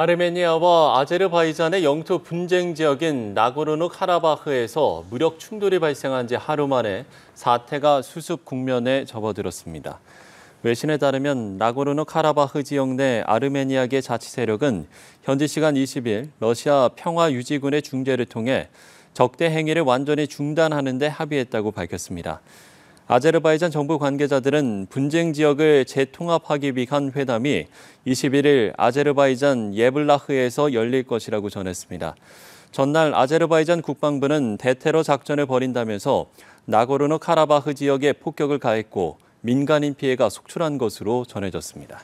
아르메니아와 아제르바이잔의 영토 분쟁 지역인 나고르노카라바흐에서 무력 충돌이 발생한 지 하루 만에 사태가 수습 국면에 접어들었습니다. 외신에 따르면 나고르노카라바흐 지역 내 아르메니아계 자치 세력은 현지 시간 20일 러시아 평화유지군의 중재를 통해 적대 행위를 완전히 중단하는 데 합의했다고 밝혔습니다. 아제르바이잔 정부 관계자들은 분쟁 지역을 재통합하기 위한 회담이 21일 아제르바이잔 예블라흐에서 열릴 것이라고 전했습니다. 전날 아제르바이잔 국방부는 대테러 작전을 벌인다면서 나고르노 카라바흐 지역에 폭격을 가했고 민간인 피해가 속출한 것으로 전해졌습니다.